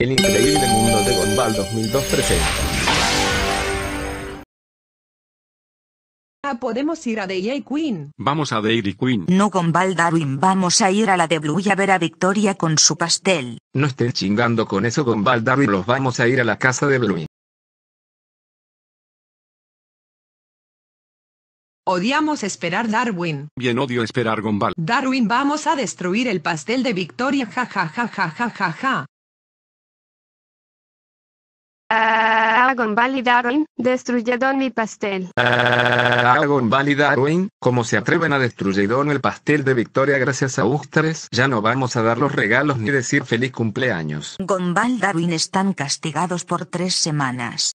El increíble mundo de Gumball 2012 presenta. Ah, podemos ir a Dairy Queen. Vamos a Dairy Queen. No Gumball Darwin, vamos a ir a la de Blue y a ver a Victoria con su pastel. No estén chingando con eso Gumball Darwin, los vamos a ir a la casa de Blue. Odiamos esperar Darwin. Bien odio esperar Gumball. Darwin, vamos a destruir el pastel de Victoria, ja ja ja ja ja ja ja. Ah, Gonval Y Darwin, destruyeron mi pastel. Ah, Gonval Y Darwin, como se atreven a don el pastel de Victoria gracias a Ustres, ya no vamos a dar los regalos ni decir feliz cumpleaños. Gonval Darwin están castigados por tres semanas.